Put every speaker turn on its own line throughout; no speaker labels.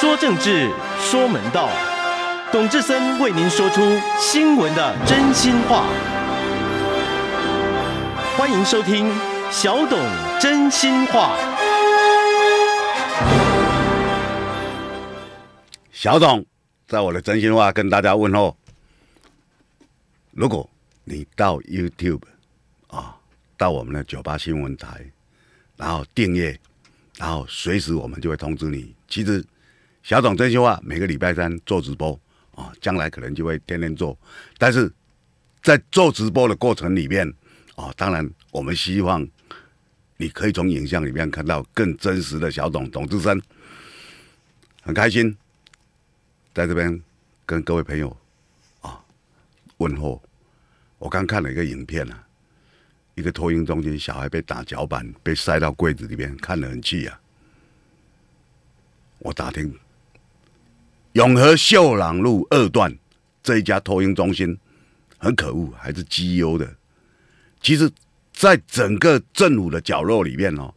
说政治，说门道，董志森为您说出新闻的真心话。欢迎收听小董真心话。小董，在我的真心话跟大家问候。如果你到 YouTube 啊，到我们的酒吧新闻台，然后订阅，然后随时我们就会通知你。其实。小董真心话每个礼拜三做直播啊，将来可能就会天天做。但是在做直播的过程里面啊，当然我们希望你可以从影像里面看到更真实的小董董志深。很开心，在这边跟各位朋友啊问候。我刚看了一个影片啊，一个托婴中心小孩被打脚板，被塞到柜子里面，看得很气啊。我打听。永和秀朗路二段这一家托运中心很可恶，还是 g 优的。其实，在整个政府的角落里面哦，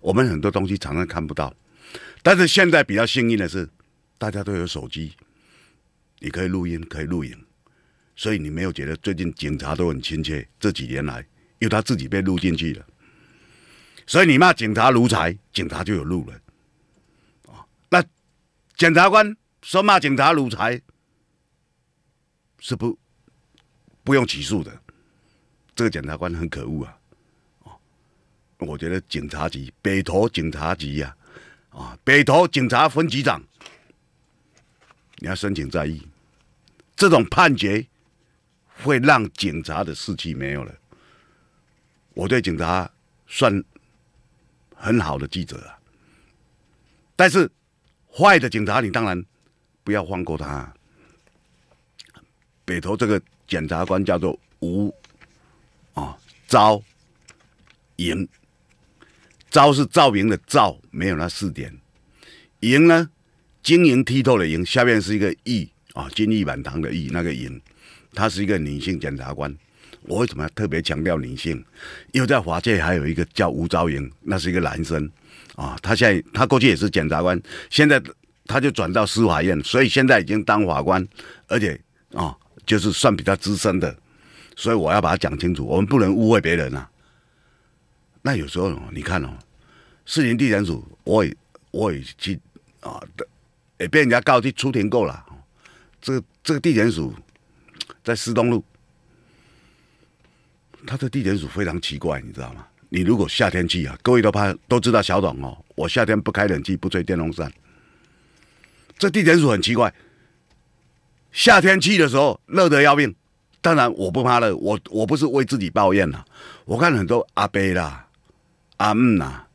我们很多东西常常看不到。但是现在比较幸运的是，大家都有手机，你可以录音，可以录影，所以你没有觉得最近警察都很亲切。这几年来，因为他自己被录进去了，所以你骂警察奴才，警察就有路了。啊，那检察官。说骂警察奴才，是不不用起诉的。这个检察官很可恶啊！哦，我觉得警察局北投警察局呀，啊，北投警察分局长，你要申请再议。这种判决会让警察的士气没有了。我对警察算很好的记者啊，但是坏的警察，你当然。不要放过他。北投这个检察官叫做吴啊昭莹，昭是赵莹的昭，没有那四点。莹呢，晶莹剔透的莹，下面是一个亿啊，金玉满堂的亿。那个莹，她是一个女性检察官。我为什么要特别强调女性？因为在华界还有一个叫吴昭莹，那是一个男生啊。他现在他过去也是检察官，现在。他就转到司法院，所以现在已经当法官，而且啊，就是算比较资深的，所以我要把它讲清楚，我们不能误会别人啊。那有时候你看哦，市林地检署，我也我也去啊，也被人家告去出庭过了。这个这个地检署在施东路，他的地检署非常奇怪，你知道吗？你如果夏天去啊，各位都怕都知道小董哦，我夏天不开冷气，不吹电风扇。这地点鼠很奇怪，夏天去的时候热得要命。当然我不怕热，我我不是为自己抱怨了。我看很多阿伯啦、阿姆啦、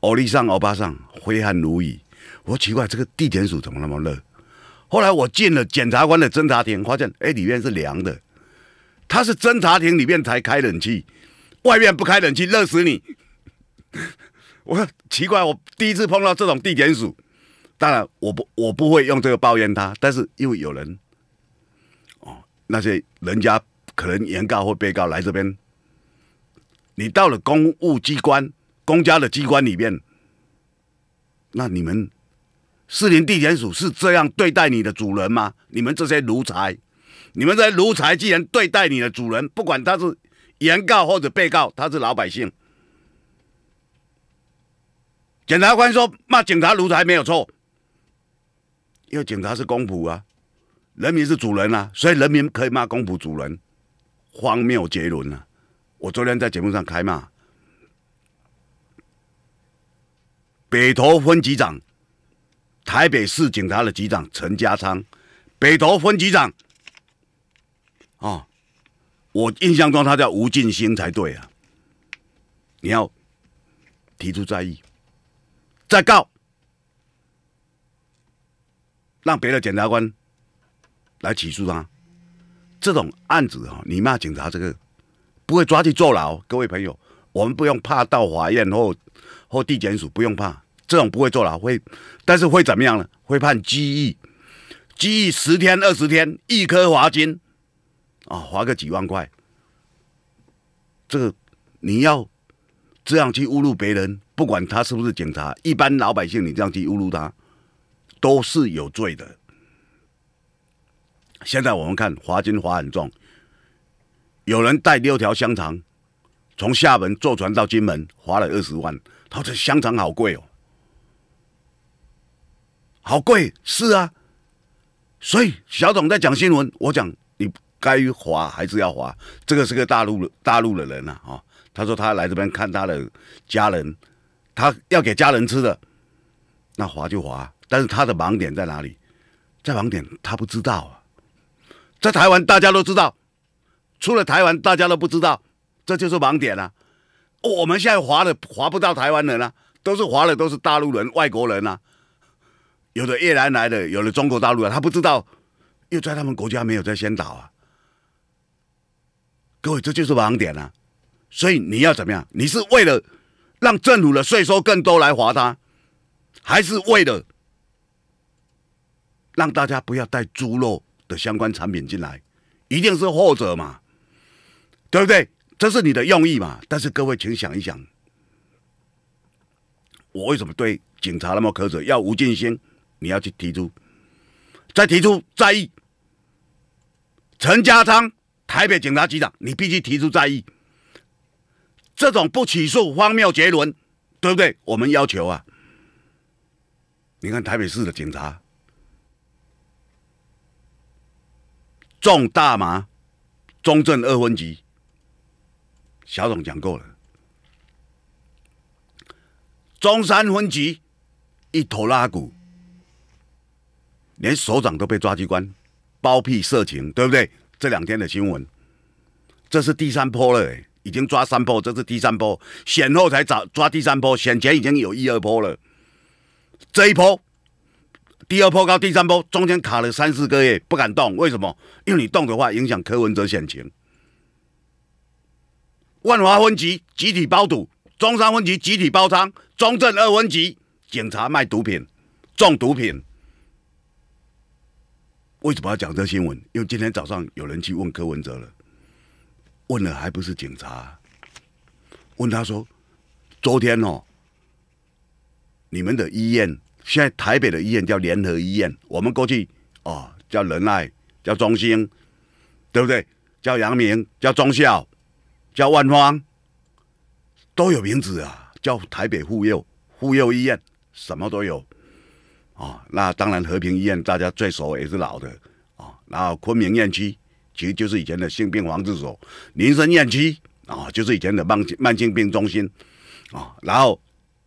欧利桑、欧巴桑挥汗如雨。我奇怪，这个地点鼠怎么那么热？后来我进了检察官的侦查庭，发现哎，里面是凉的。他是侦查庭里面才开冷气，外面不开冷气，热死你！我很奇怪，我第一次碰到这种地点鼠。当然，我不我不会用这个抱怨他，但是因为有人，哦，那些人家可能原告或被告来这边，你到了公务机关、公家的机关里面，那你们四林地检署是这样对待你的主人吗？你们这些奴才，你们这些奴才，既然对待你的主人，不管他是原告或者被告，他是老百姓，检察官说骂警察奴才没有错。因为警察是公仆啊，人民是主人啊，所以人民可以骂公仆主人，荒谬绝伦啊！我昨天在节目上开骂，北投分局长，台北市警察的局长陈家昌，北投分局长，啊，我印象中他叫吴进兴才对啊，你要提出在议，再告。让别的检察官来起诉他，这种案子啊，你骂警察这个不会抓去坐牢，各位朋友，我们不用怕到法院或或地检署，不用怕，这种不会坐牢，会，但是会怎么样呢？会判拘役，拘役十天、二十天，一颗罚金，啊，罚个几万块。这个你要这样去侮辱别人，不管他是不是警察，一般老百姓你这样去侮辱他。都是有罪的。现在我们看华金华很重，有人带六条香肠，从厦门坐船到金门，花了二十万。他这香肠好贵哦，好贵是啊。所以小董在讲新闻，我讲你该划还是要划。这个是个大陆大陆的人啊，哦，他说他来这边看他的家人，他要给家人吃的，那划就划。但是他的盲点在哪里？在盲点他不知道啊，在台湾大家都知道，出了台湾大家都不知道，这就是盲点啊！我们现在划的划不到台湾人啊，都是划的都是大陆人、外国人啊，有的越南来的，有的中国大陆的，他不知道，又在他们国家没有在先导啊！各位，这就是盲点啊！所以你要怎么样？你是为了让政府的税收更多来划他，还是为了？让大家不要带猪肉的相关产品进来，一定是后者嘛，对不对？这是你的用意嘛？但是各位，请想一想，我为什么对警察那么苛责？要吴建兴，你要去提出，再提出在意陈家昌，台北警察局长，你必须提出在意这种不起诉荒谬绝伦，对不对？我们要求啊，你看台北市的警察。种大麻，中正二分局，小董讲过了。中山分局一头拉鼓，连首长都被抓机关包庇色情，对不对？这两天的新闻，这是第三波了，已经抓三波，这是第三波，险后才抓抓第三波，险前已经有一二波了，这一波。第二波高，第三波中间卡了三四个月不敢动，为什么？因为你动的话，影响柯文哲选情。万华分局集体包赌，中山分局集体包仓，中正二分局警察卖毒品，种毒品。为什么要讲这新闻？因为今天早上有人去问柯文哲了，问了还不是警察？问他说：“昨天哦，你们的医院？”现在台北的医院叫联合医院，我们过去哦叫仁爱、叫中兴，对不对？叫阳明、叫中校，叫万方，都有名字啊。叫台北妇幼妇幼医院，什么都有啊。那当然和平医院大家最熟也是老的啊。然后昆明院区其实就是以前的性病防治所，民生院区啊就是以前的慢慢性病中心啊。然后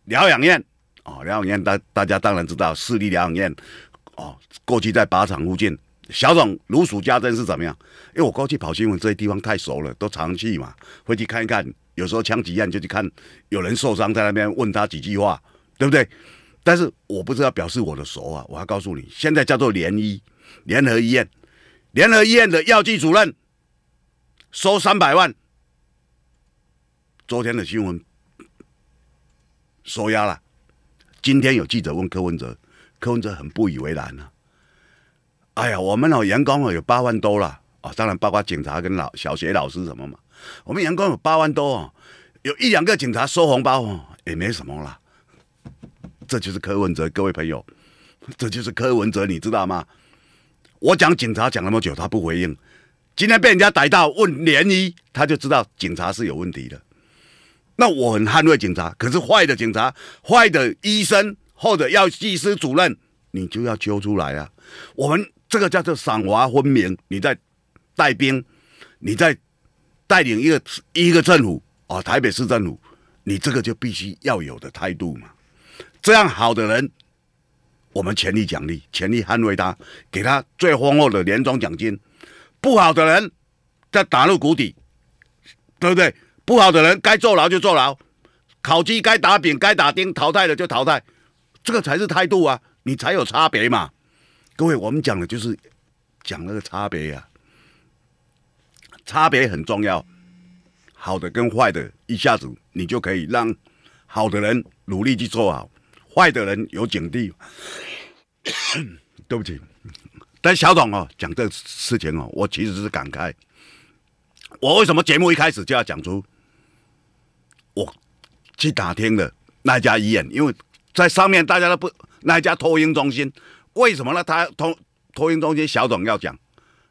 疗养院。啊，疗养院大大家当然知道市立疗养院，哦，过去在靶场附近，小总如数家珍是怎么样？因为我过去跑新闻，这些地方太熟了，都常去嘛，会去看一看。有时候枪击案就去看有人受伤在那边，问他几句话，对不对？但是我不是要表示我的熟啊，我要告诉你，现在叫做联医联合医院，联合医院的药剂主任收三百万，昨天的新闻收押了。今天有记者问柯文哲，柯文哲很不以为然啊！哎呀，我们哦，员工哦有八万多了啊，当然包括警察跟老小学老师什么嘛。我们员工有八万多哦，有一两个警察收红包哦，也没什么啦。这就是柯文哲，各位朋友，这就是柯文哲，你知道吗？我讲警察讲那么久，他不回应，今天被人家逮到问涟漪，他就知道警察是有问题的。那我很捍卫警察，可是坏的警察、坏的医生或者药剂师主任，你就要揪出来啊！我们这个叫做赏罚分明。你在带兵，你在带领一个一个政府啊，台北市政府，你这个就必须要有的态度嘛。这样好的人，我们全力奖励，全力捍卫他，给他最丰厚的年终奖金；不好的人，再打入谷底，对不对？不好的人该坐牢就坐牢，烤鸡该打饼该打钉，淘汰了就淘汰，这个才是态度啊！你才有差别嘛！各位，我们讲的就是讲那个差别呀，差别很重要。好的跟坏的，一下子你就可以让好的人努力去做好，坏的人有警惕。对不起，但小董哦，讲这个事情哦，我其实是感慨，我为什么节目一开始就要讲出。我去打听了那家医院，因为在上面大家都不那家托婴中心，为什么呢？他托托婴中心小董要讲，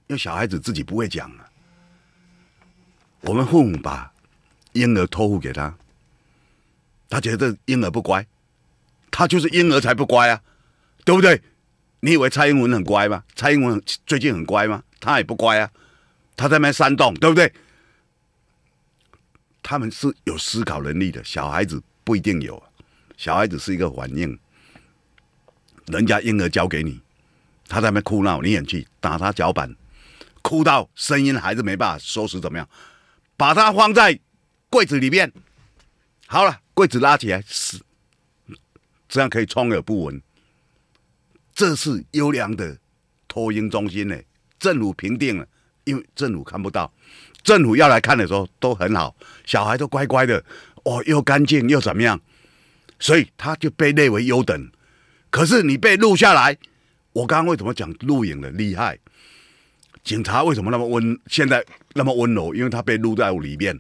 因为小孩子自己不会讲啊。我们父母把婴儿托付给他，他觉得婴儿不乖，他就是婴儿才不乖啊，对不对？你以为蔡英文很乖吗？蔡英文最近很乖吗？他也不乖啊，他在那煽动，对不对？他们是有思考能力的，小孩子不一定有。小孩子是一个反应，人家婴儿交给你，他在那边哭闹，你也去打他脚板，哭到声音还是没办法收拾，怎么样？把它放在柜子里面，好了，柜子拉起来，是这样可以充耳不闻。这是优良的脱婴中心呢，政府平定了，因为政府看不到。政府要来看的时候都很好，小孩都乖乖的，哦，又干净又怎么样，所以他就被列为优等。可是你被录下来，我刚刚为什么讲录影的厉害？警察为什么那么温？现在那么温柔，因为他被录在屋里面。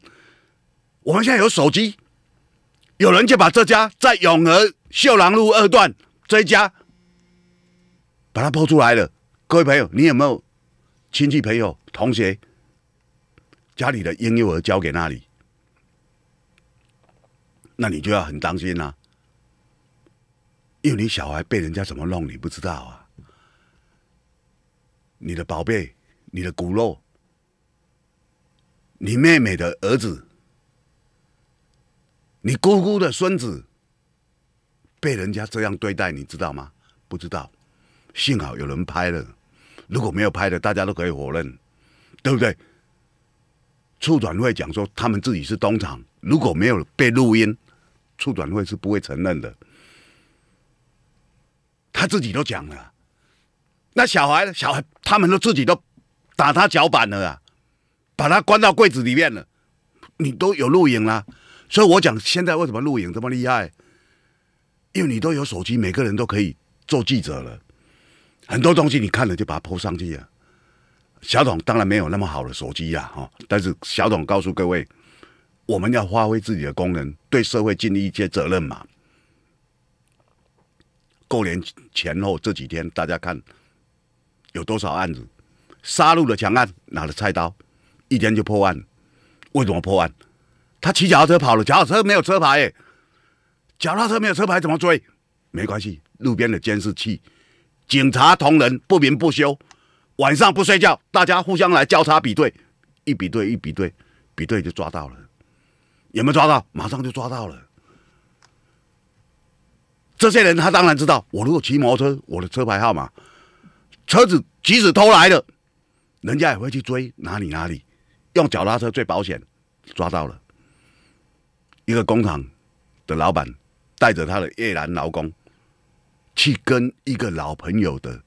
我们现在有手机，有人就把这家在永和秀朗路二段这一家，把它播出来了。各位朋友，你有没有亲戚朋友同学？家里的婴幼儿交给那里，那你就要很当心啦，因为你小孩被人家怎么弄，你不知道啊。你的宝贝，你的骨肉，你妹妹的儿子，你姑姑的孙子，被人家这样对待，你知道吗？不知道。幸好有人拍了，如果没有拍的，大家都可以否认，对不对？处转会讲说，他们自己是东厂，如果没有被录音，处转会是不会承认的。他自己都讲了，那小孩小孩他们都自己都打他脚板了，啊，把他关到柜子里面了，你都有录影了，所以我讲现在为什么录影这么厉害？因为你都有手机，每个人都可以做记者了，很多东西你看了就把它铺上去啊。小董当然没有那么好的手机呀，哈！但是小董告诉各位，我们要发挥自己的功能，对社会尽一些责任嘛。过年前后这几天，大家看有多少案子，杀戮的强案，拿着菜刀，一天就破案。为什么破案？他骑脚踏车跑了，脚踏车没有车牌，脚踏车没有车牌怎么追？没关系，路边的监视器，警察同仁不眠不休。晚上不睡觉，大家互相来交叉比对，一比对一比对比对就抓到了，有没有抓到？马上就抓到了。这些人他当然知道，我如果骑摩托车，我的车牌号码，车子即使偷来了，人家也会去追哪里哪里，用脚踏车最保险，抓到了。一个工厂的老板带着他的越南劳工，去跟一个老朋友的。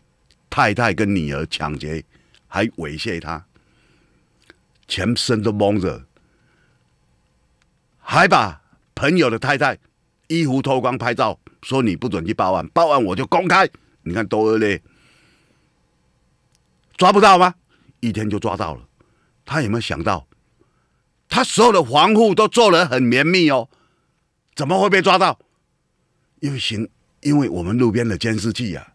太太跟女儿抢劫，还猥亵他，全身都蒙着，还把朋友的太太衣服脱光拍照，说你不准去报案，报案我就公开，你看多恶劣，抓不到吗？一天就抓到了，他有没有想到，他所有的防护都做的很绵密哦，怎么会被抓到？因为行，因为我们路边的监视器呀。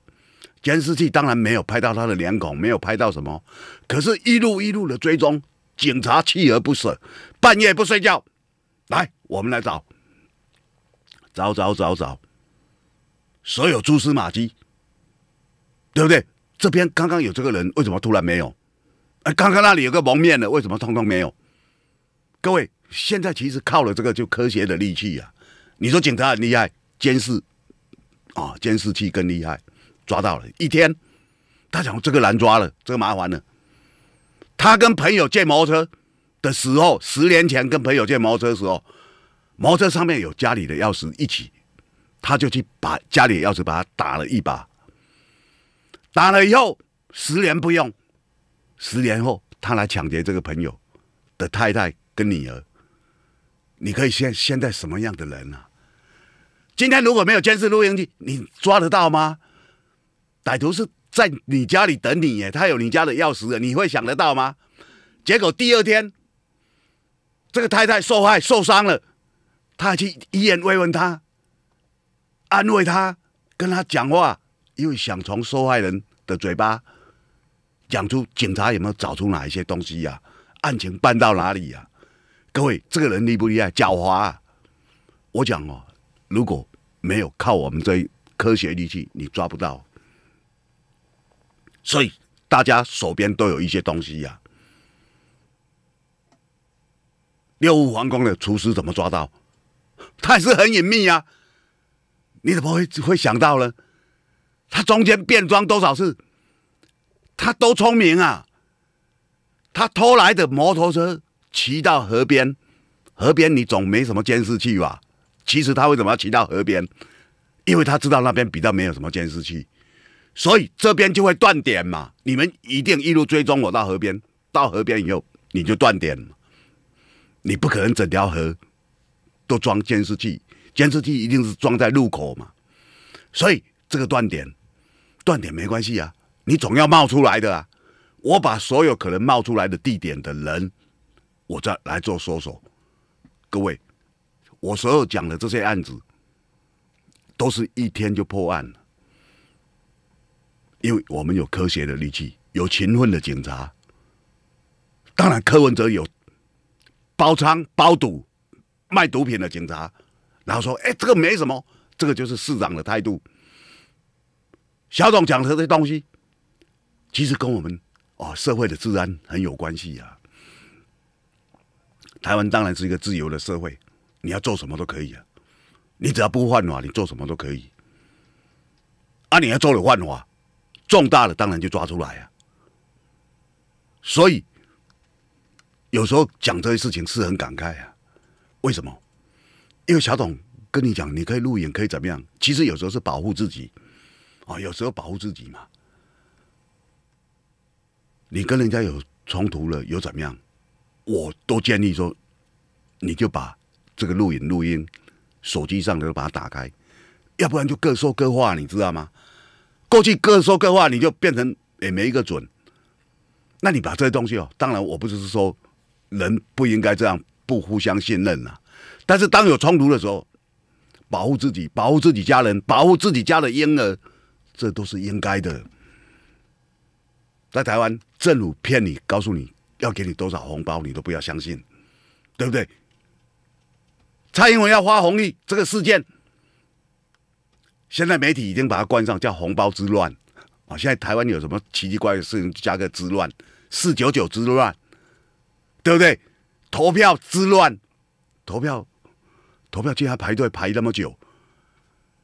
监视器当然没有拍到他的脸孔，没有拍到什么，可是，一路一路的追踪，警察锲而不舍，半夜不睡觉，来，我们来找，找找找找，所有蛛丝马迹，对不对？这边刚刚有这个人，为什么突然没有？哎，刚刚那里有个蒙面的，为什么通通没有？各位，现在其实靠了这个就科学的利器啊！你说警察很厉害，监视啊，监视器更厉害。抓到了一天，他讲这个难抓了，这个麻烦了。他跟朋友借摩托车的时候，十年前跟朋友借摩托车时候，摩托车上面有家里的钥匙一起，他就去把家里钥匙把它打了一把，打了以后十年不用，十年后他来抢劫这个朋友的太太跟女儿，你可以现现在什么样的人啊？今天如果没有监视录音机，你抓得到吗？歹徒是在你家里等你耶，他有你家的钥匙，你会想得到吗？结果第二天，这个太太受害受伤了，他去医院慰问他，安慰他，跟他讲话，因为想从受害人的嘴巴讲出警察有没有找出哪一些东西呀，案情办到哪里呀？各位，这个人厉不厉害？狡猾。啊。我讲哦，如果没有靠我们这科学力气，你抓不到。所以大家手边都有一些东西呀。六五皇宫的厨师怎么抓到？他也是很隐秘啊。你怎么会会想到呢？他中间变装多少次？他都聪明啊。他偷来的摩托车骑到河边，河边你总没什么监视器吧？其实他为什么要骑到河边？因为他知道那边比较没有什么监视器。所以这边就会断点嘛，你们一定一路追踪我到河边，到河边以后你就断点，你不可能整条河都装监视器，监视器一定是装在路口嘛。所以这个断点，断点没关系啊，你总要冒出来的啊。我把所有可能冒出来的地点的人，我再来做搜索。各位，我所有讲的这些案子，都是一天就破案了。因为我们有科学的利器，有勤奋的警察。当然，柯文哲有包娼、包赌、卖毒品的警察，然后说：“哎，这个没什么，这个就是市长的态度。”小董讲的这些东西，其实跟我们哦社会的治安很有关系呀。台湾当然是一个自由的社会，你要做什么都可以啊，你只要不犯法，你做什么都可以。啊，你要做了犯法。重大了当然就抓出来呀，所以有时候讲这些事情是很感慨啊。为什么？因为小董跟你讲，你可以录影，可以怎么样？其实有时候是保护自己啊，有时候保护自己嘛。你跟人家有冲突了，有怎么样？我都建议说，你就把这个录影、录音、手机上的把它打开，要不然就各说各话，你知道吗？过去各说各话，你就变成也没一个准。那你把这些东西哦，当然我不是说人不应该这样，不互相信任呐。但是当有冲突的时候，保护自己，保护自己家人，保护自己家的婴儿，这都是应该的。在台湾，政府骗你，告诉你要给你多少红包，你都不要相信，对不对？蔡英文要发红利这个事件。现在媒体已经把它冠上叫“红包之乱”啊！现在台湾有什么奇奇怪怪的事情，加个“之乱”？四九九之乱，对不对？投票之乱，投票，投票竟然排队排那么久！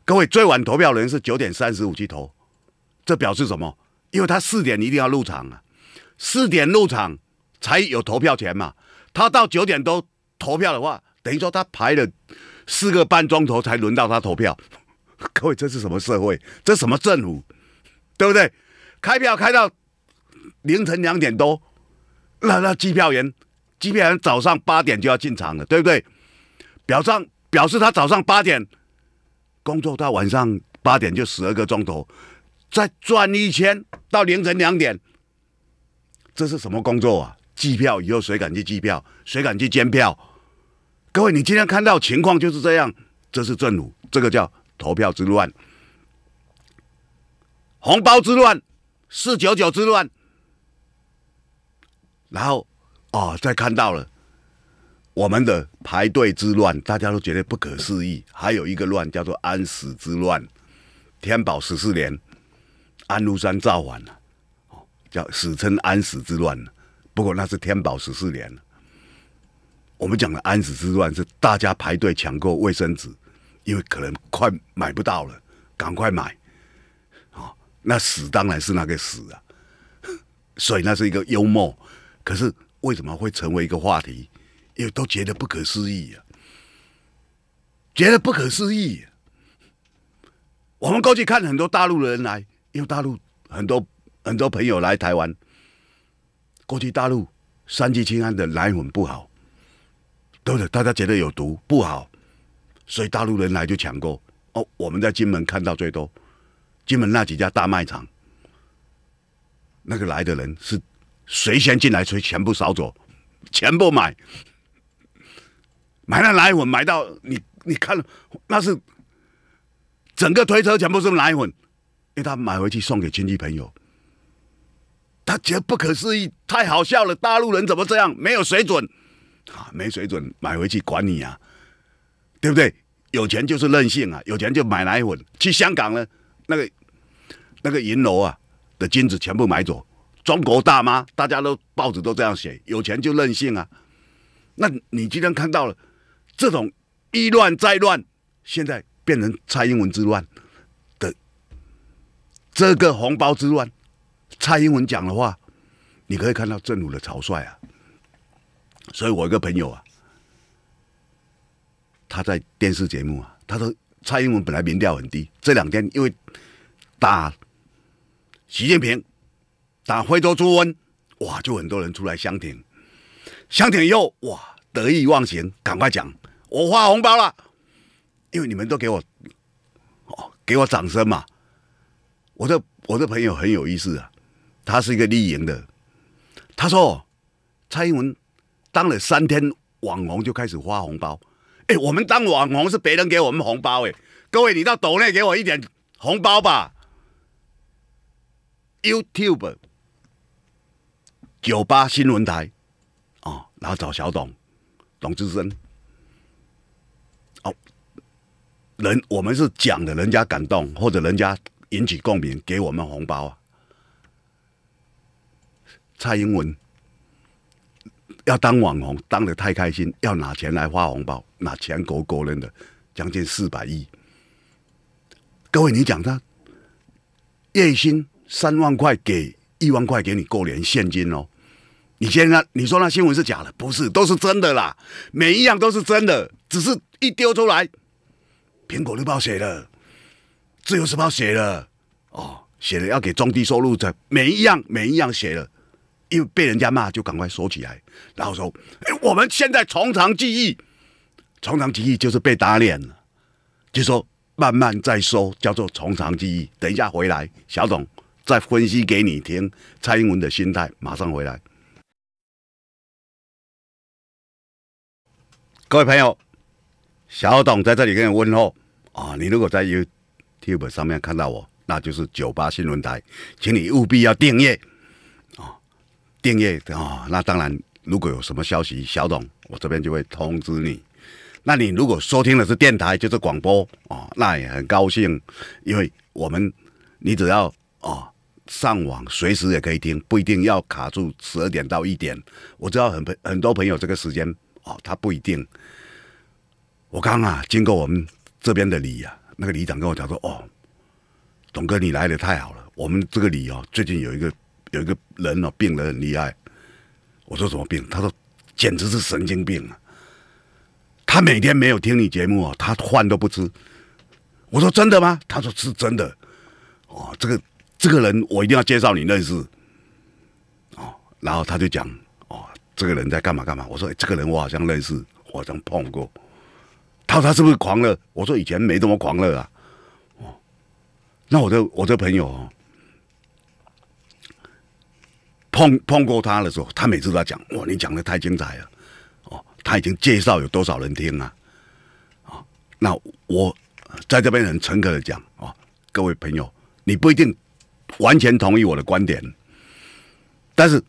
各位，最晚投票人是九点三十五去投，这表示什么？因为他四点一定要入场啊，四点入场才有投票权嘛。他到九点都投票的话，等于说他排了四个半钟头才轮到他投票。各位，这是什么社会？这什么政府？对不对？开票开到凌晨两点多，那那机票员，机票员早上八点就要进场了，对不对？表上表示他早上八点工作到晚上八点就十二个钟头，再转一圈到凌晨两点，这是什么工作啊？计票以后谁敢去计票？谁敢去监票？各位，你今天看到情况就是这样，这是政府，这个叫。投票之乱、红包之乱、四九九之乱，然后哦，再看到了我们的排队之乱，大家都觉得不可思议。还有一个乱叫做安史之乱，天宝十四年，安禄山造反了，叫史称安史之乱。不过那是天宝十四年，我们讲的安史之乱是大家排队抢购卫生纸。因为可能快买不到了，赶快买哦，那死当然是那个死啊，所以那是一个幽默。可是为什么会成为一个话题？因为都觉得不可思议啊，觉得不可思议。我们过去看很多大陆的人来，因为大陆很多很多朋友来台湾。过去大陆三聚氰胺的奶粉不好，都是大家觉得有毒不好。所以大陆人来就抢购哦，我们在金门看到最多，金门那几家大卖场，那个来的人是谁先进来，谁全部扫走，全部买，买了奶粉买到你你看，那是整个推车全部是奶粉，因为他买回去送给亲戚朋友，他觉得不可思议，太好笑了，大陆人怎么这样，没有水准啊，没水准，买回去管你呀。对不对？有钱就是任性啊！有钱就买奶粉，去香港呢，那个那个银楼啊的金子全部买走。中国大妈，大家都报纸都这样写，有钱就任性啊。那你今天看到了这种一乱再乱，现在变成蔡英文之乱的这个红包之乱，蔡英文讲的话，你可以看到政府的草率啊。所以我一个朋友啊。他在电视节目啊，他说蔡英文本来民调很低，这两天因为打习近平、打非洲猪瘟，哇，就很多人出来相挺。相挺以后，哇，得意忘形，赶快讲我发红包了，因为你们都给我哦给我掌声嘛。我的我的朋友很有意思啊，他是一个立营的，他说蔡英文当了三天网红就开始发红包。我们当网红是别人给我们红包哎，各位你到岛内给我一点红包吧。YouTube 酒吧新闻台哦，然后找小董董志森哦，人我们是讲的，人家感动或者人家引起共鸣，给我们红包。啊。蔡英文。要当网红，当的太开心，要拿钱来发红包，拿钱过过人的，将近四百亿。各位，你讲他月薪三万块给一万块给你过年现金哦。你现在你说那新闻是假的？不是，都是真的啦，每一样都是真的，只是一丢出来，苹果日报写的，自由时报写的，哦，写了要给中低收入者，每一样每一样写了。因为被人家骂，就赶快收起来，然后说：“哎，我们现在从长计议，从长计议就是被打脸了，就说慢慢再说，叫做从长计议。等一下回来，小董再分析给你听。”蔡英文的心态，马上回来，各位朋友，小董在这里跟你问候啊！你如果在 YouTube 上面看到我，那就是九八新闻台，请你务必要订阅。订阅啊，那当然，如果有什么消息，小董我这边就会通知你。那你如果收听的是电台，就是广播哦，那也很高兴，因为我们你只要哦上网，随时也可以听，不一定要卡住十二点到一点。我知道很朋很多朋友这个时间哦，他不一定。我刚啊经过我们这边的里啊，那个里长跟我讲说，哦，董哥你来的太好了，我们这个里哦最近有一个。有一个人哦，病得很厉害。我说什么病？他说，简直是神经病啊！他每天没有听你节目啊，他饭都不吃。我说真的吗？他说是真的。哦，这个这个人我一定要介绍你认识。哦，然后他就讲哦，这个人在干嘛干嘛。我说这个人我好像认识，我好像碰过。他说他是不是狂热？我说以前没这么狂热啊。哦，那我的我的朋友哦。碰碰过他的时候，他每次都在讲：“哇，你讲的太精彩了！”哦，他已经介绍有多少人听啊？啊，那我在这边很诚恳的讲啊，各位朋友，你不一定完全同意我的观点，但是，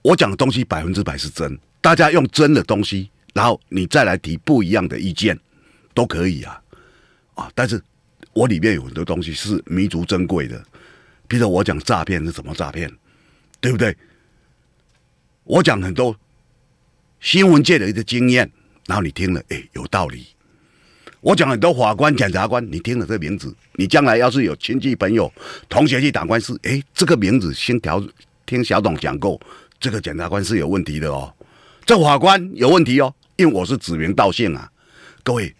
我讲的东西百分之百是真。大家用真的东西，然后你再来提不一样的意见，都可以啊。啊，但是我里面有很多东西是弥足珍贵的，譬如我讲诈骗是怎么诈骗。对不对？我讲很多新闻界的一个经验，然后你听了，哎，有道理。我讲很多法官、检察官，你听了这名字，你将来要是有亲戚朋友、同学去打官司，哎，这个名字先调听小董讲过，这个检察官是有问题的哦，这法官有问题哦，因为我是指名道姓啊。各位，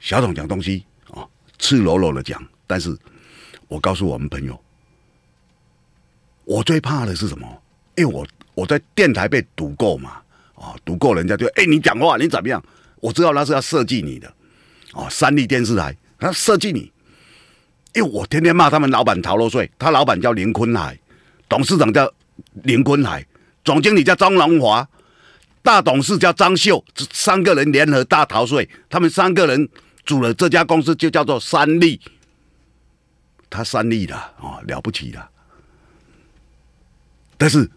小董讲东西啊，赤裸裸的讲，但是我告诉我们朋友。我最怕的是什么？因为我我在电台被毒过嘛，啊，毒过人家就哎，你讲话你怎么样？我知道那是要设计你的，哦，三立电视台他设计你，因为我天天骂他们老板逃漏税，他老板叫林坤海，董事长叫林坤海，总经理叫张荣华，大董事叫张秀，这三个人联合大逃税，他们三个人组了这家公司就叫做三立，他三立的啊，了不起的。但是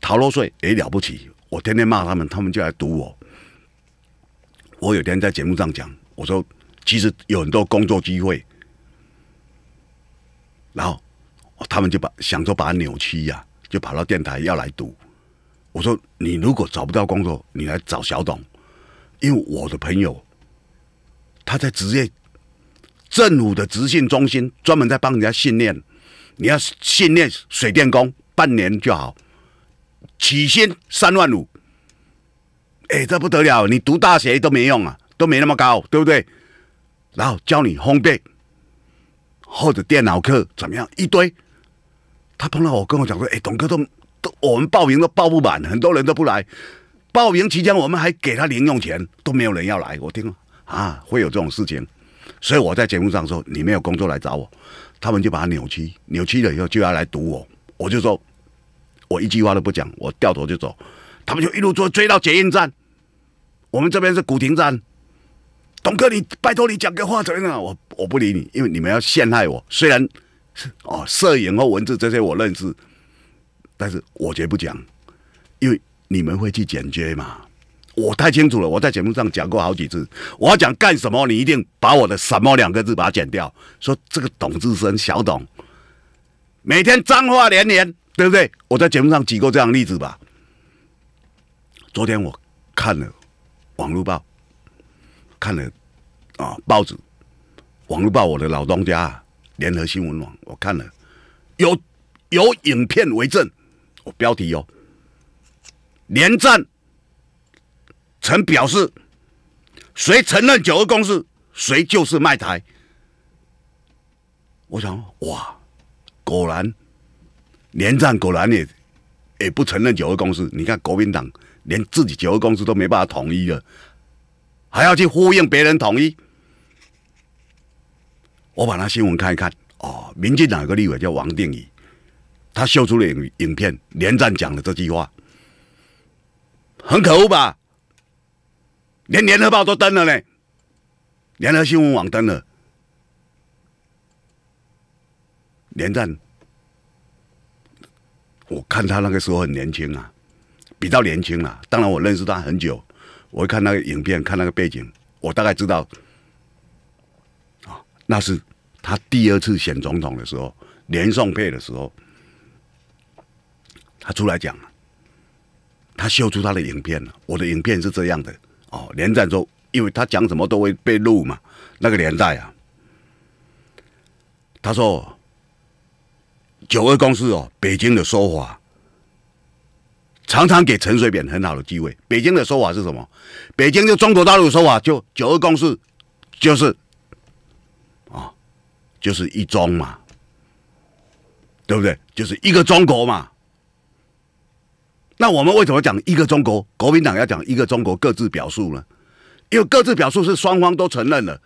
逃漏税也了不起，我天天骂他们，他们就来堵我。我有天在节目上讲，我说其实有很多工作机会，然后他们就把想说把它扭曲呀，就跑到电台要来堵。我说你如果找不到工作，你来找小董，因为我的朋友他在职业政府的执信中心，专门在帮人家训练。你要训练水电工。半年就好，起薪三万五，哎，这不得了！你读大学都没用啊，都没那么高，对不对？然后教你烘焙或者电脑课怎么样，一堆。他碰到我跟我讲说：“哎，董哥都都，我们报名都报不满，很多人都不来。报名期间我们还给他零用钱，都没有人要来。”我听了啊，会有这种事情。所以我在节目上说：“你没有工作来找我。”他们就把他扭曲，扭曲了以后就要来堵我。我就说，我一句话都不讲，我掉头就走。他们就一路追追到捷运站，我们这边是古亭站。董哥，你拜托你讲个话么样？我我不理你，因为你们要陷害我。虽然，哦，摄影和文字这些我认识，但是我绝不讲，因为你们会去剪接嘛。我太清楚了，我在节目上讲过好几次，我要讲干什么，你一定把我的什么两个字把它剪掉，说这个董志生小董。每天脏话连连，对不对？我在节目上举过这样的例子吧。昨天我看了《网络报》，看了啊，报纸《网络报》我的老东家联合新闻网，我看了有有影片为证，我标题哦，连战曾表示，谁承认九二共识，谁就是卖台。我想哇。果然，连战果然也也不承认九二共识。你看，国民党连自己九二共识都没办法统一了，还要去呼应别人统一。我把那新闻看一看。哦，民进党有个立委叫王定宇，他秀出了影影片，连战讲的这句话，很可恶吧？连联合报都登了嘞，联合新闻网登了。连战，我看他那个时候很年轻啊，比较年轻啊。当然，我认识他很久。我一看那个影片，看那个背景，我大概知道，啊，那是他第二次选总统的时候，连宋配的时候，他出来讲他秀出他的影片了。我的影片是这样的哦，连战说，因为他讲什么都会被录嘛，那个年代啊，他说。九二共识哦，北京的说法常常给陈水扁很好的机会。北京的说法是什么？北京就中国大陆的说法，就九二共识，就是啊，就是一中嘛，对不对？就是一个中国嘛。那我们为什么讲一个中国？国民党要讲一个中国，各自表述呢？因为各自表述是双方都承认了，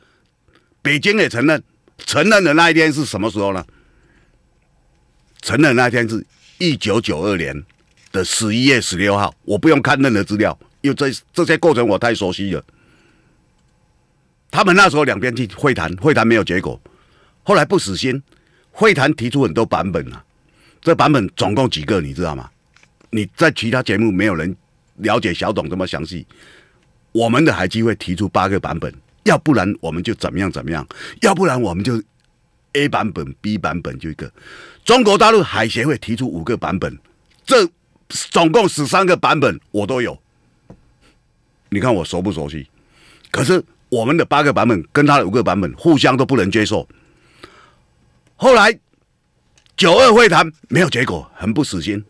北京也承认。承认的那一天是什么时候呢？承认那天是一九九二年的十一月十六号，我不用看任何资料，因为这这些过程我太熟悉了。他们那时候两边去会谈，会谈没有结果，后来不死心，会谈提出很多版本啊，这版本总共几个，你知道吗？你在其他节目没有人了解小董这么详细，我们的海基会提出八个版本，要不然我们就怎么样怎么样，要不然我们就 A 版本、B 版本就一个。中国大陆海协会提出五个版本，这总共十三个版本我都有，你看我熟不熟悉？可是我们的八个版本跟他的五个版本互相都不能接受。后来九二会谈没有结果，很不死心，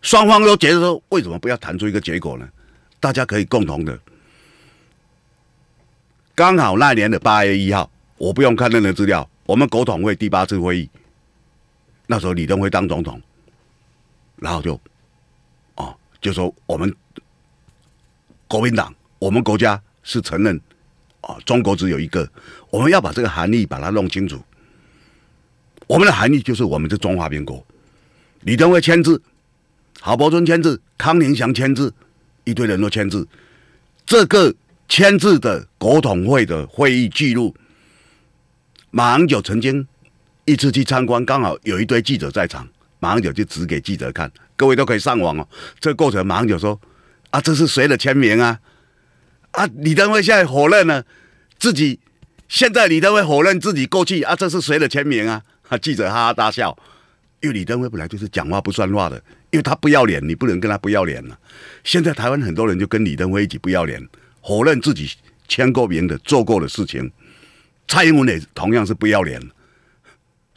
双方都觉得说：为什么不要谈出一个结果呢？大家可以共同的。刚好那年的八月一号，我不用看任何资料。我们国统会第八次会议，那时候李登辉当总统，然后就，啊，就说我们国民党，我们国家是承认啊中国只有一个，我们要把这个含义把它弄清楚。我们的含义就是我们是中华民国。李登辉签字，郝柏村签字，康宁祥签字，一堆人都签字。这个签字的国统会的会议记录。马英九曾经一次去参观，刚好有一堆记者在场，马英九就指给记者看，各位都可以上网哦。这个过程马英九说：“啊，这是谁的签名啊？啊，李登辉现在否认了自己，现在李登辉否认自己过去啊，这是谁的签名啊？”啊，记者哈哈大笑，因为李登辉本来就是讲话不算话的，因为他不要脸，你不能跟他不要脸了。现在台湾很多人就跟李登辉一起不要脸，否认自己签过名的做过的事情。蔡英文也同样是不要脸。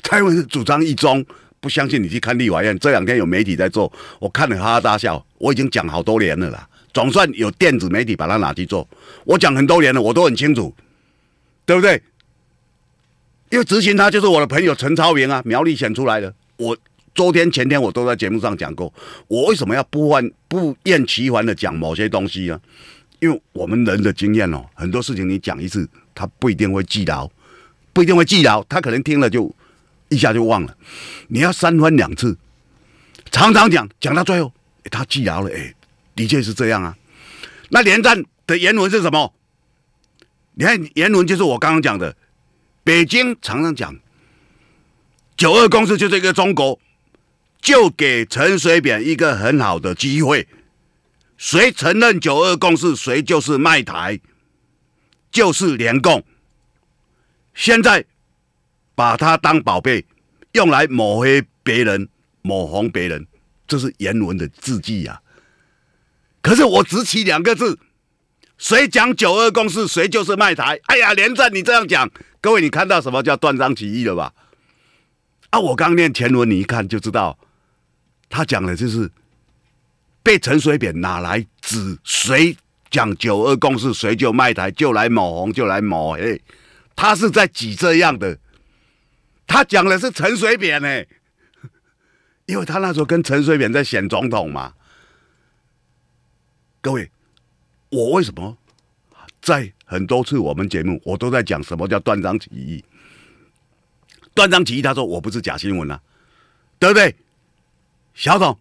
蔡英文是主张一中，不相信你去看立法院。这两天有媒体在做，我看了哈哈大笑。我已经讲好多年了啦，总算有电子媒体把它拿去做。我讲很多年了，我都很清楚，对不对？因为执行他就是我的朋友陈超明啊，苗立选出来的。我昨天、前天我都在节目上讲过。我为什么要不换、不厌其烦的讲某些东西呢？因为我们人的经验哦，很多事情你讲一次。他不一定会记牢，不一定会记牢，他可能听了就一下就忘了。你要三番两次，常常讲讲到最后，他记牢了。哎，的确是这样啊。那连战的言论是什么？你看言论就是我刚刚讲的，北京常常讲九二共识就是一个中国，就给陈水扁一个很好的机会，谁承认九二共识，谁就是卖台。就是联共，现在把它当宝贝，用来抹黑别人、抹红别人，这是原文的字迹呀。可是我只起两个字，谁讲九二共事，谁就是卖台。哎呀，连战，你这样讲，各位，你看到什么叫断章取义了吧？啊，我刚念前文，你一看就知道，他讲的就是被陈水扁拿来指谁。讲九二共识，谁就卖台就来抹红，就来抹黑，他是在挤这样的。他讲的是陈水扁呢，因为他那时候跟陈水扁在选总统嘛。各位，我为什么在很多次我们节目，我都在讲什么叫断章取义？断章取义，他说我不是假新闻啊，对不对，小董？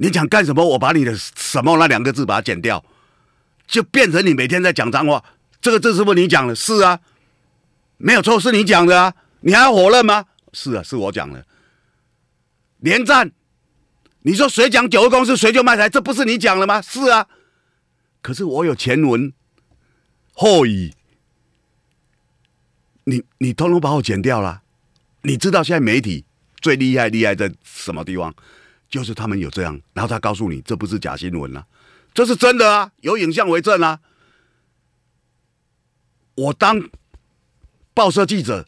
你想干什么？我把你的什么那两个字把它剪掉，就变成你每天在讲脏话。这个这是不是你讲的？是啊，没有错，是你讲的啊。你还要否认吗？是啊，是我讲的。连战，你说谁讲九个公司谁就卖台，这不是你讲的吗？是啊。可是我有前文后语，你你通通把我剪掉了。你知道现在媒体最厉害厉害在什么地方？就是他们有这样，然后他告诉你这不是假新闻啊，这是真的啊，有影像为证啊。我当报社记者，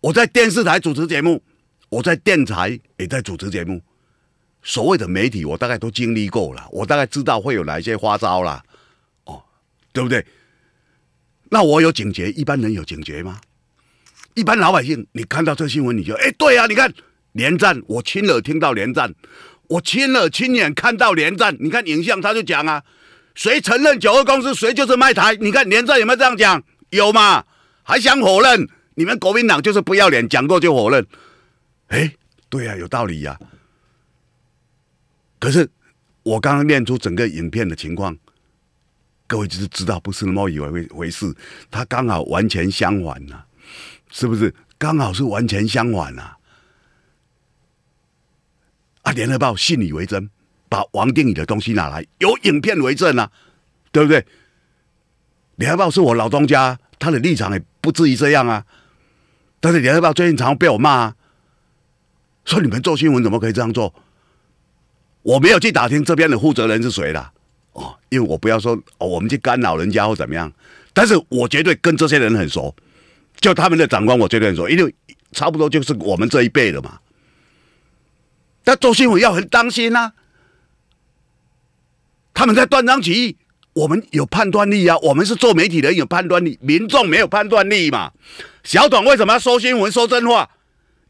我在电视台主持节目，我在电台也在主持节目。所谓的媒体，我大概都经历过了，我大概知道会有哪些花招了，哦，对不对？那我有警觉，一般人有警觉吗？一般老百姓，你看到这新闻，你就哎，对啊，你看。连战，我亲耳听到连战，我亲耳亲眼看到连战。你看影像，他就讲啊，谁承认九二公司，谁就是卖台。你看连战有没有这样讲？有嘛？还想否认？你们国民党就是不要脸，讲过就否认。哎，对呀，有道理呀。可是我刚刚念出整个影片的情况，各位就是知道不是猫以为回事，他刚好完全相反呐，是不是？刚好是完全相反呐。啊！联合报信以为真，把王定宇的东西拿来，有影片为证啊，对不对？联合报是我老东家，他的立场也不至于这样啊。但是联合报最近常被我骂，啊，说你们做新闻怎么可以这样做？我没有去打听这边的负责人是谁啦，哦，因为我不要说哦，我们去干扰人家或怎么样。但是，我绝对跟这些人很熟，就他们的长官，我绝对很熟，因为差不多就是我们这一辈的嘛。那周新闻要很当心呐，他们在断章取义。我们有判断力啊！我们是做媒体人有判断力，民众没有判断力嘛。小短为什么要说新闻说真话？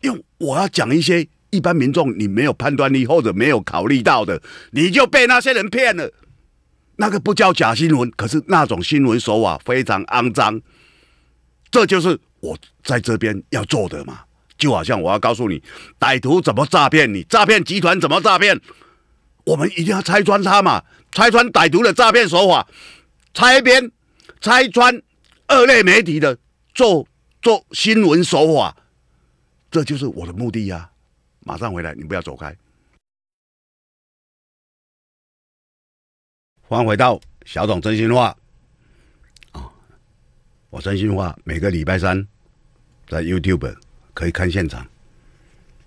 因为我要讲一些一般民众你没有判断力或者没有考虑到的，你就被那些人骗了。那个不叫假新闻，可是那种新闻手法非常肮脏，这就是我在这边要做的嘛。就好像我要告诉你，歹徒怎么诈骗你，诈骗集团怎么诈骗，我们一定要拆穿他嘛，拆穿歹徒的诈骗手法，拆编，拆穿二类媒体的做做新闻手法，这就是我的目的呀。马上回来，你不要走开。迎回到小董真心话啊，我真心话每个礼拜三在 YouTube。可以看现场，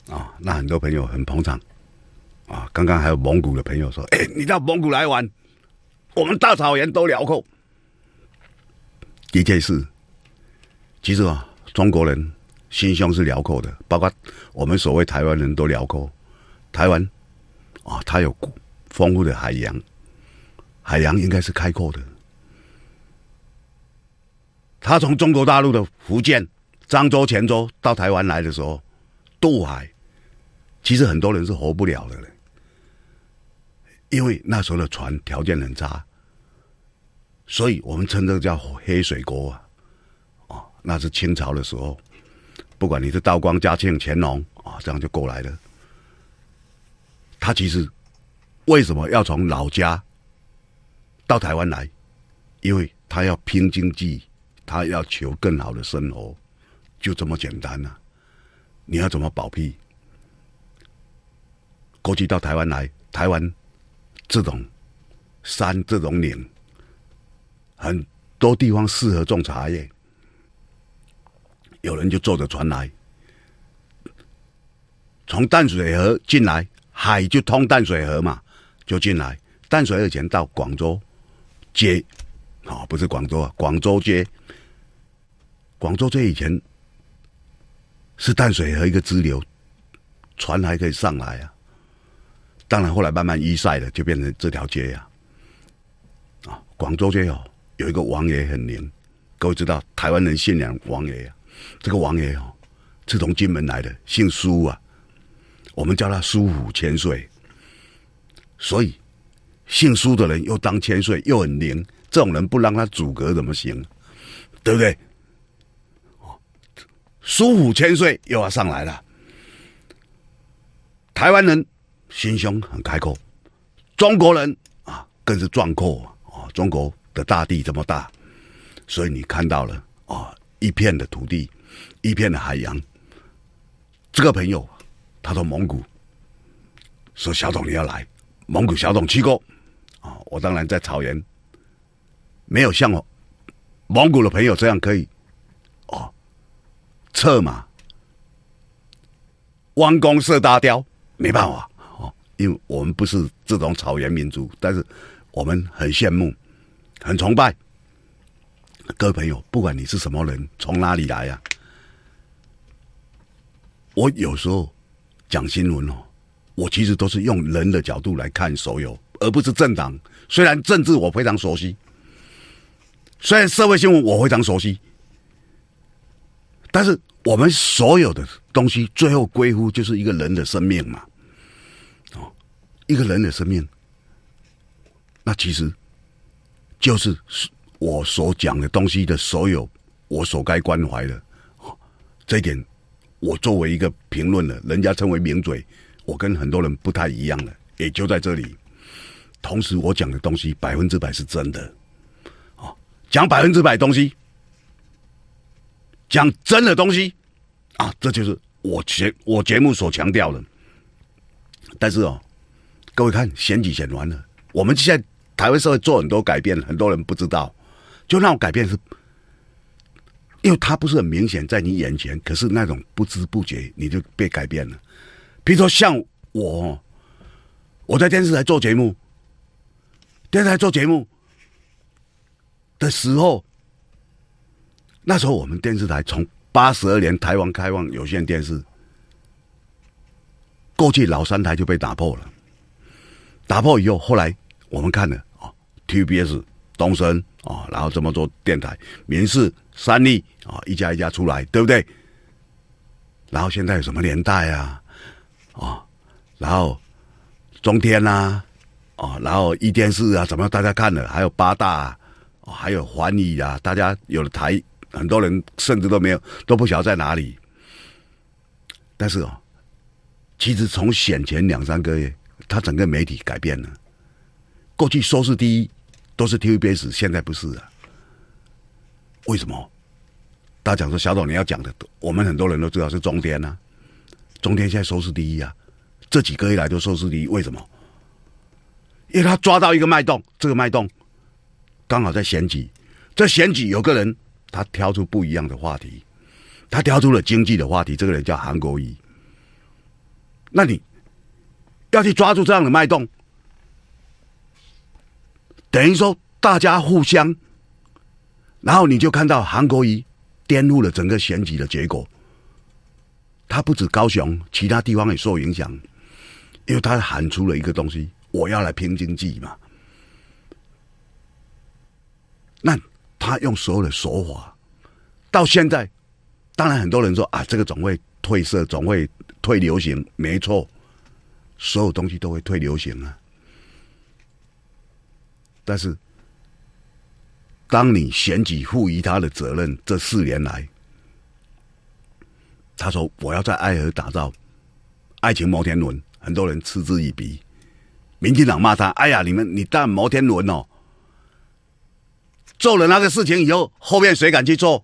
啊，那很多朋友很捧场，啊，刚刚还有蒙古的朋友说，哎，你到蒙古来玩，我们大草原都辽阔，的确是，其实啊，中国人心胸是辽阔的，包括我们所谓台湾人都辽阔，台湾，啊，它有丰富的海洋，海洋应该是开阔的，它从中国大陆的福建。漳州、泉州到台湾来的时候，渡海，其实很多人是活不了的了，因为那时候的船条件很差，所以我们称这个叫黑水沟啊，哦，那是清朝的时候，不管你是道光、嘉庆、乾隆啊，这样就过来了。他其实为什么要从老家到台湾来？因为他要拼经济，他要求更好的生活。就这么简单了，你要怎么保庇？过去到台湾来，台湾这种山、这种岭，很多地方适合种茶叶。有人就坐着船来，从淡水河进来，海就通淡水河嘛，就进来。淡水以前到广州接，啊，不是广州啊，广州接，广州街以前。是淡水河一个支流，船还可以上来啊。当然，后来慢慢淤塞了，就变成这条街呀。啊，广州街哦，有一个王爷很灵，各位知道台湾人信仰王爷啊。这个王爷哦，是从金门来的，姓苏啊。我们叫他苏虎千岁。所以姓苏的人又当千岁又很灵，这种人不让他阻隔怎么行？对不对？苏虎千岁又要上来了。台湾人心胸很开阔，中国人啊更是壮阔啊！中国的大地这么大，所以你看到了啊，一片的土地，一片的海洋。这个朋友他说蒙古，说小董你要来蒙古，小董去过啊，我当然在草原，没有像我蒙古的朋友这样可以。策马，弯弓射大雕，没办法哦，因为我们不是这种草原民族，但是我们很羡慕，很崇拜。各位朋友，不管你是什么人，从哪里来呀？我有时候讲新闻哦，我其实都是用人的角度来看所有，而不是政党。虽然政治我非常熟悉，虽然社会新闻我非常熟悉。但是我们所有的东西，最后归乎就是一个人的生命嘛，哦，一个人的生命，那其实就是我所讲的东西的所有，我所该关怀的。这一点，我作为一个评论的，人家称为名嘴，我跟很多人不太一样了，也就在这里。同时，我讲的东西百分之百是真的，哦，讲百分之百东西。讲真的东西啊，这就是我节我节目所强调的。但是哦，各位看，选举选完了。我们现在台湾社会做很多改变，很多人不知道。就那种改变是，因为它不是很明显在你眼前，可是那种不知不觉你就被改变了。比如说像我，我在电视台做节目，电视台做节目的时候。那时候我们电视台从八十二年台湾开放有线电视，过去老三台就被打破了。打破以后，后来我们看了啊，TBS 东森啊，然后这么多电台，民视、三立啊，一家一家出来，对不对？然后现在有什么年代啊，啊，然后中天啦，啊，然后一电视啊，怎么大家看的还有八大，还有环宇啊，大家有了台。很多人甚至都没有都不晓得在哪里，但是啊，其实从选前两三个月，他整个媒体改变了。过去收视第一都是 T V B，s 现在不是啊。为什么？大家讲说小董你要讲的，我们很多人都知道是中天啊。中天现在收视第一啊，这几个月来都收视第一，为什么？因为他抓到一个脉动，这个脉动刚好在选举，在选举有个人。他挑出不一样的话题，他挑出了经济的话题。这个人叫韩国瑜，那你要去抓住这样的脉动，等于说大家互相，然后你就看到韩国瑜颠覆了整个选举的结果。他不止高雄，其他地方也受影响，因为他喊出了一个东西：我要来拼经济嘛。那。他用所有的手法，到现在，当然很多人说啊，这个总会褪色，总会退流行，没错，所有东西都会退流行啊。但是，当你选举赋予他的责任，这四年来，他说我要在爱河打造爱情摩天轮，很多人嗤之以鼻，民进党骂他，哎呀，你们你当摩天轮哦。做了那个事情以后，后面谁敢去做？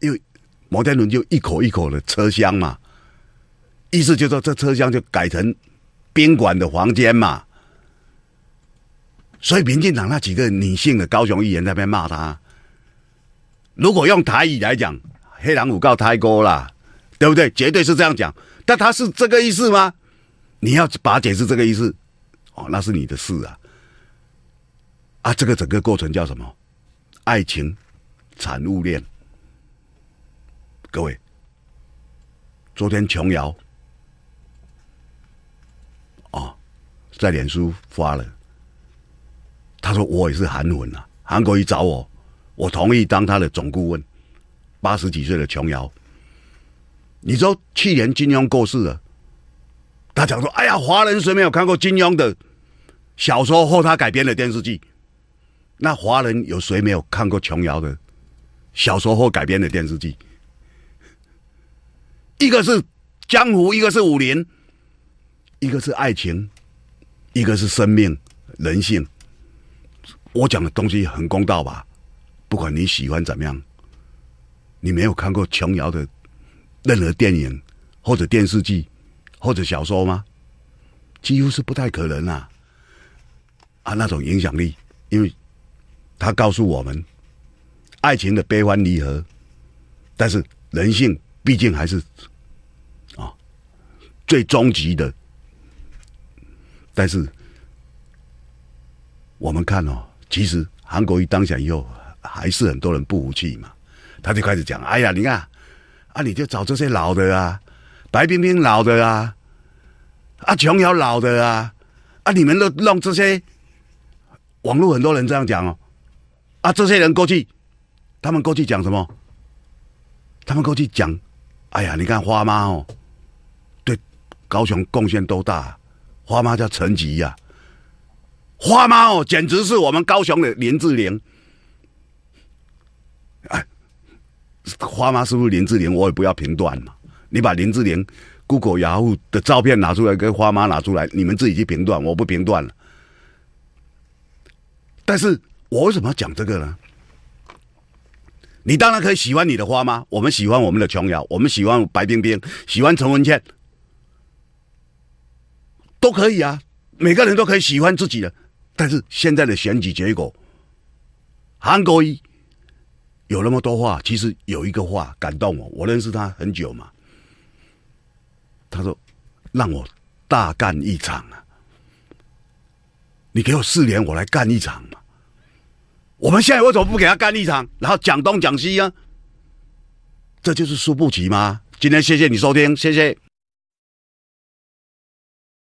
因为摩天轮就一口一口的车厢嘛，意思就说这车厢就改成宾馆的房间嘛。所以民进党那几个女性的高雄议员在边骂他。如果用台语来讲，黑狼五告胎哥啦，对不对？绝对是这样讲。但他是这个意思吗？你要把解释这个意思，哦，那是你的事啊。啊，这个整个过程叫什么？爱情产物链，各位，昨天琼瑶啊，在脸书发了，他说：“我也是韩文啊，韩国一找我，我同意当他的总顾问。”八十几岁的琼瑶，你知道去年金庸过世了，他讲说：“哎呀，华人谁没有看过金庸的小说或他改编的电视剧。”那华人有谁没有看过琼瑶的小说或改编的电视剧？一个是江湖，一个是武林，一个是爱情，一个是生命、人性。我讲的东西很公道吧？不管你喜欢怎么样，你没有看过琼瑶的任何电影或者电视剧或者小说吗？几乎是不太可能啊！啊，那种影响力，因为。他告诉我们，爱情的悲欢离合，但是人性毕竟还是啊最终极的。但是我们看哦，其实韩国一当选以后，还是很多人不服气嘛，他就开始讲：“哎呀，你看啊，你就找这些老的啊，白冰冰老的啊，啊琼瑶老的啊，啊你们都弄这些网络很多人这样讲哦。”啊，这些人过去，他们过去讲什么？他们过去讲，哎呀，你看花妈哦，对，高雄贡献多大？花妈叫陈吉呀，花妈哦，简直是我们高雄的林志玲。哎，花妈是不是林志玲？我也不要评断嘛。你把林志玲 Google 雅虎的照片拿出来，跟花妈拿出来，你们自己去评断，我不评断了。但是。我为什么要讲这个呢？你当然可以喜欢你的花吗？我们喜欢我们的琼瑶，我们喜欢白冰冰，喜欢陈文倩，都可以啊。每个人都可以喜欢自己的，但是现在的选举结果，韩国瑜有那么多话，其实有一个话感动我。我认识他很久嘛，他说：“让我大干一场啊！你给我四年，我来干一场嘛。”我们现在为什么不给他干一场，然后讲东讲西啊？这就是输不起吗？今天谢谢你收听，谢谢。